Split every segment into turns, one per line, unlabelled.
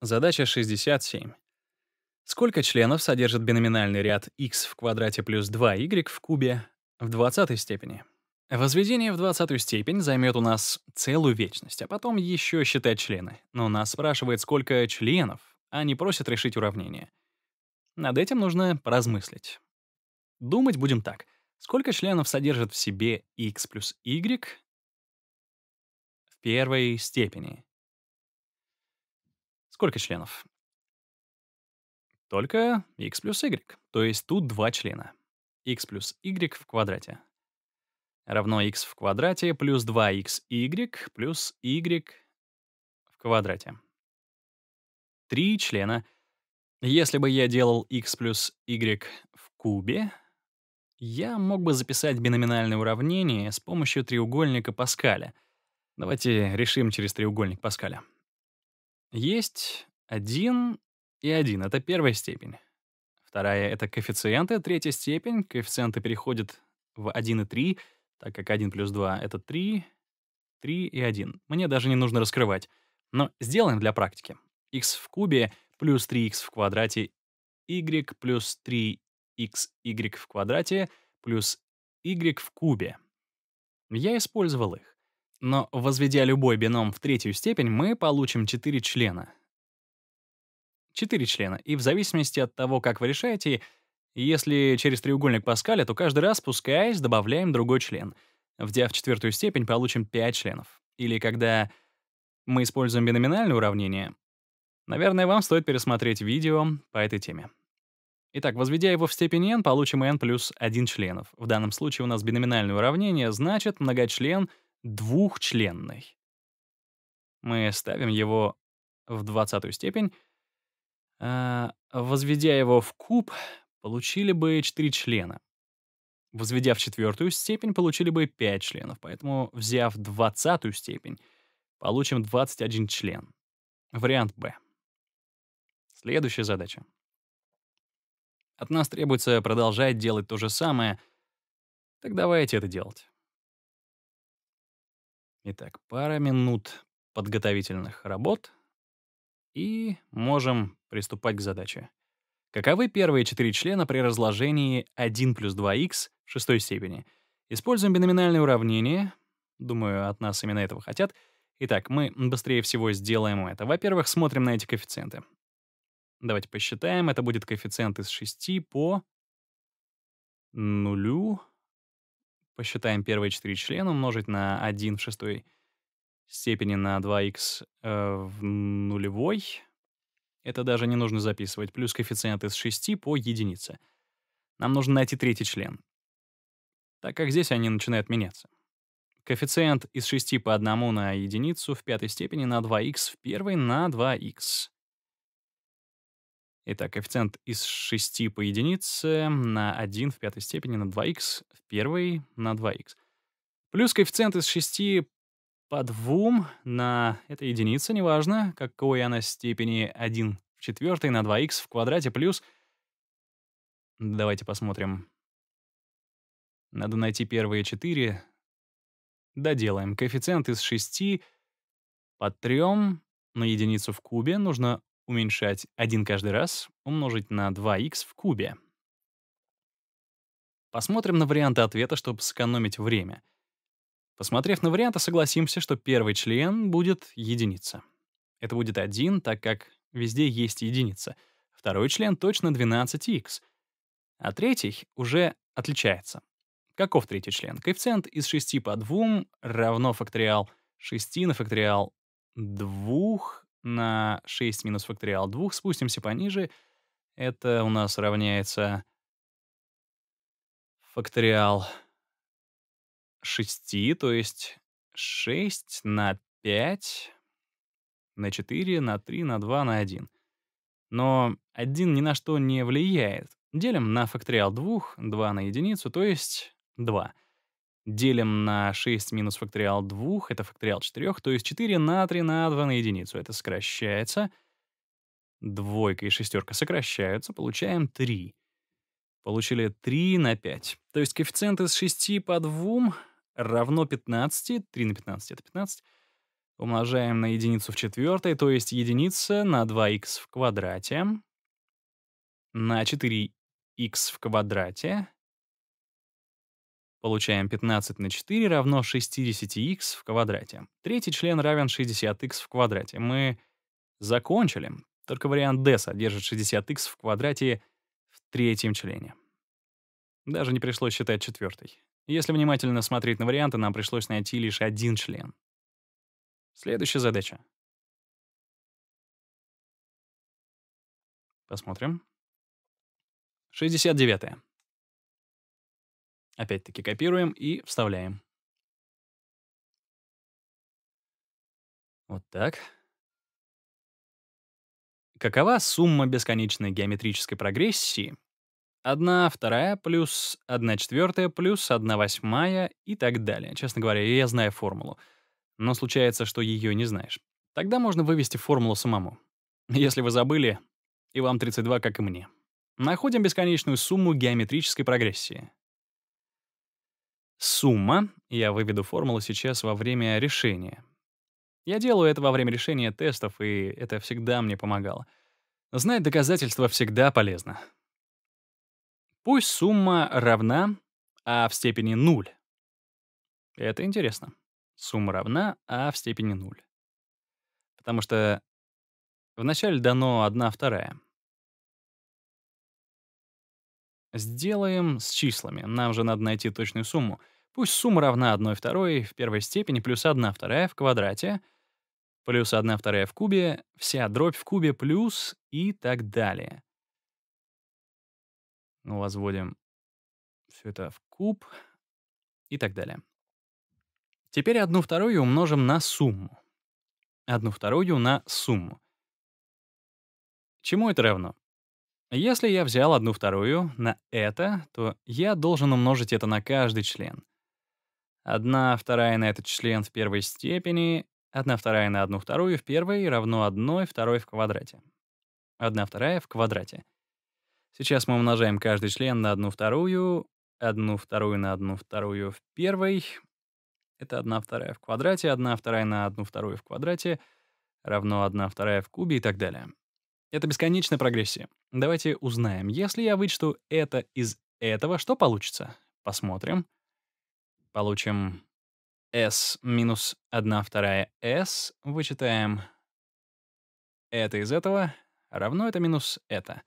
Задача 67. Сколько членов содержит биноминальный ряд x в квадрате плюс 2y в кубе в 20 степени? Возведение в 20 степень займет у нас целую вечность, а потом еще считать члены. Но нас спрашивает, сколько членов, а не просит решить уравнение. Над этим нужно поразмыслить. Думать будем так. Сколько членов содержит в себе x плюс y в первой степени? Сколько членов? Только x плюс y, то есть тут два члена. x плюс y в квадрате равно x в квадрате плюс 2xy плюс y в квадрате. Три члена. Если бы я делал x плюс y в кубе, я мог бы записать биноминальное уравнение с помощью треугольника Паскаля. Давайте решим через треугольник Паскаля. Есть один и один, это первая степень. Вторая — это коэффициенты, третья степень. Коэффициенты переходят в 1 и 3, так как 1 плюс 2 — это 3, 3 и 1. Мне даже не нужно раскрывать. Но сделаем для практики. x в кубе плюс 3x в квадрате, y плюс 3xy в квадрате плюс y в кубе. Я использовал их. Но возведя любой бином в третью степень, мы получим 4 члена. 4 члена, и в зависимости от того, как вы решаете, если через треугольник Паскаля, то каждый раз, спускаясь, добавляем другой член. Вдя в четвертую степень, получим 5 членов. Или когда мы используем биноминальное уравнение, наверное, вам стоит пересмотреть видео по этой теме. Итак, возведя его в степень n, получим n плюс 1 членов. В данном случае у нас биноминальное уравнение, значит, многочлен — двухчленный. Мы ставим его в двадцатую степень. А, возведя его в куб, получили бы четыре члена. Возведя в четвертую степень, получили бы пять членов, поэтому, взяв двадцатую степень, получим 21 член. Вариант Б. Следующая задача. От нас требуется продолжать делать то же самое. Так давайте это делать. Итак, пара минут подготовительных работ, и можем приступать к задаче. Каковы первые четыре члена при разложении 1 плюс 2х в шестой степени? Используем биноминальное уравнение. Думаю, от нас именно этого хотят. Итак, мы быстрее всего сделаем это. Во-первых, смотрим на эти коэффициенты. Давайте посчитаем. Это будет коэффициент из 6 по нулю посчитаем первые четыре члена умножить на 1 в шестой степени на 2х э, в нулевой. Это даже не нужно записывать. Плюс коэффициент из 6 по единице. Нам нужно найти третий член. Так как здесь они начинают меняться. Коэффициент из 6 по 1 на единицу в пятой степени на 2х в первой на 2х. Итак, коэффициент из 6 по единице на 1 в пятой степени на 2х в первой на 2х. Плюс коэффициент из 6 по 2 на... Это единица, неважно, какой она степени 1 в четвертой на 2х в квадрате плюс... Давайте посмотрим. Надо найти первые 4. Доделаем. Коэффициент из 6 по 3 на единицу в кубе нужно уменьшать 1 каждый раз умножить на 2х в кубе. Посмотрим на варианты ответа, чтобы сэкономить время. Посмотрев на варианты, согласимся, что первый член будет единица. Это будет 1, так как везде есть единица. Второй член точно 12х. А третий уже отличается. Каков третий член? Коэффициент из 6 по 2 равно факториал 6 на факториал 2 на 6 минус факториал 2, спустимся пониже. Это у нас равняется факториал 6, то есть 6 на 5, на 4, на 3, на 2, на 1. Но 1 ни на что не влияет. Делим на факториал 2, 2 на единицу, то есть 2 делим на 6 минус факториал 2, это факториал 4, то есть 4 на 3 на 2 на единицу. Это сокращается. Двойка и шестерка сокращаются, получаем 3. Получили 3 на 5. То есть коэффициент из 6 по 2 равно 15, 3 на 15 — это 15, умножаем на единицу в четвертой, то есть единица на 2х в квадрате, на 4х в квадрате, Получаем 15 на 4 равно 60х в квадрате. Третий член равен 60х в квадрате. Мы закончили. Только вариант D содержит 60х в квадрате в третьем члене. Даже не пришлось считать четвертый. Если внимательно смотреть на варианты, нам пришлось найти лишь один член. Следующая задача. Посмотрим. 69. Опять-таки копируем и вставляем. Вот так. Какова сумма бесконечной геометрической прогрессии? 1 вторая плюс 1 четвертая плюс 1 восьмая и так далее. Честно говоря, я знаю формулу. Но случается, что ее не знаешь. Тогда можно вывести формулу самому. Если вы забыли, и вам 32, как и мне. Находим бесконечную сумму геометрической прогрессии. Сумма, я выведу формулу сейчас во время решения. Я делаю это во время решения тестов, и это всегда мне помогало. Знать доказательства всегда полезно. Пусть сумма равна а в степени 0. Это интересно. Сумма равна а в степени 0. Потому что вначале дано 1 вторая. Сделаем с числами. Нам же надо найти точную сумму. Пусть сумма равна 1 второй в первой степени плюс 1 вторая в квадрате, плюс 1 вторая в кубе, вся дробь в кубе плюс и так далее. Ну, возводим все это в куб и так далее. Теперь 1 вторую умножим на сумму. 1 вторую на сумму. Чему это равно? Если я взял одну вторую на это, то я должен умножить это на каждый член. Одна вторая на этот член в первой степени, одна вторая на одну вторую в первой равно одной второй в квадрате. Одна вторая в квадрате. Сейчас мы умножаем каждый член на одну вторую, одну вторую на одну вторую в первой. Это одна вторая в квадрате, одна вторая на одну вторую в квадрате равно одна вторая в кубе и так далее. Это бесконечная прогрессия. Давайте узнаем. Если я вычту это из этого, что получится? Посмотрим. Получим s минус 1 вторая s. Вычитаем это из этого, равно это минус это.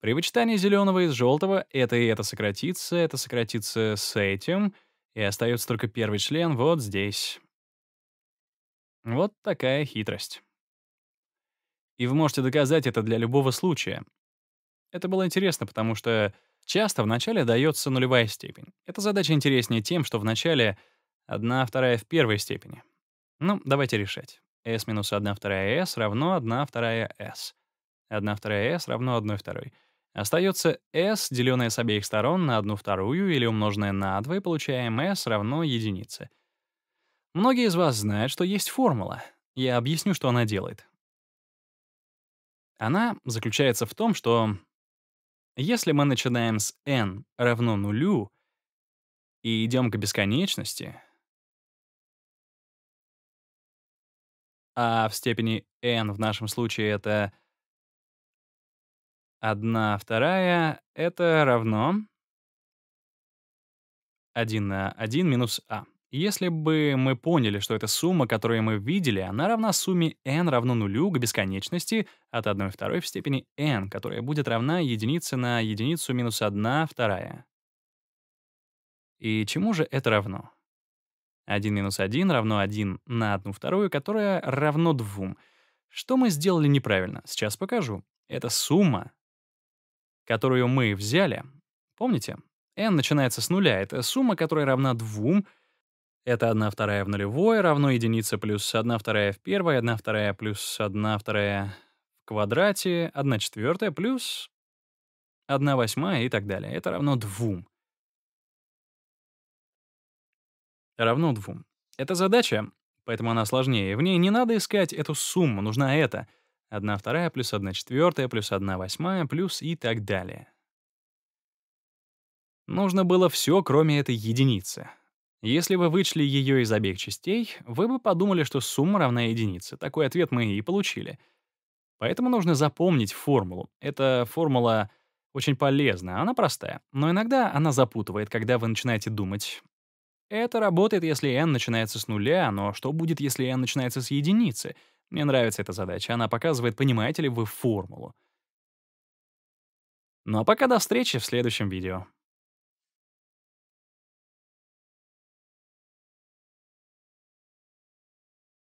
При вычитании зеленого из желтого это и это сократится, это сократится с этим, и остается только первый член вот здесь. Вот такая хитрость. И вы можете доказать это для любого случая. Это было интересно, потому что часто в начале дается нулевая степень. Эта задача интереснее тем, что в начале одна вторая в первой степени. Ну, давайте решать. s минус 1 вторая s равно 1 вторая s. 1 вторая s равно 1 второй. Остается s, деленное с обеих сторон на 1 вторую или умноженное на 2, и получаем s равно единице. Многие из вас знают, что есть формула. Я объясню, что она делает. Она заключается в том, что если мы начинаем с n равно нулю и идем к бесконечности, а в степени n в нашем случае это 1 вторая, это равно 1 на 1 минус а. Если бы мы поняли, что эта сумма, которую мы видели, она равна сумме n равно нулю к бесконечности от 1 второй в степени n, которая будет равна единице на единицу минус 1 вторая. И чему же это равно? 1 минус 1 равно 1 на 1 вторую, которая равно 2. Что мы сделали неправильно? Сейчас покажу. Это сумма, которую мы взяли. Помните? n начинается с нуля. Это сумма, которая равна 2, это 1 вторая в нулевой равно единице плюс 1 вторая в первой, 1 вторая плюс 1 вторая в квадрате, 1 четвертая плюс 1 восьмая и так далее. Это равно 2. Равно 2. Это задача, поэтому она сложнее. В ней не надо искать эту сумму, нужна эта. 1 вторая плюс 1 четвертая плюс 1 восьмая плюс и так далее. Нужно было все, кроме этой единицы. Если вы вычли ее из обеих частей, вы бы подумали, что сумма равна единице. Такой ответ мы и получили. Поэтому нужно запомнить формулу. Эта формула очень полезна, она простая. Но иногда она запутывает, когда вы начинаете думать. Это работает, если n начинается с нуля, но что будет, если n начинается с единицы? Мне нравится эта задача, она показывает, понимаете ли вы формулу. Ну а пока до встречи в следующем видео.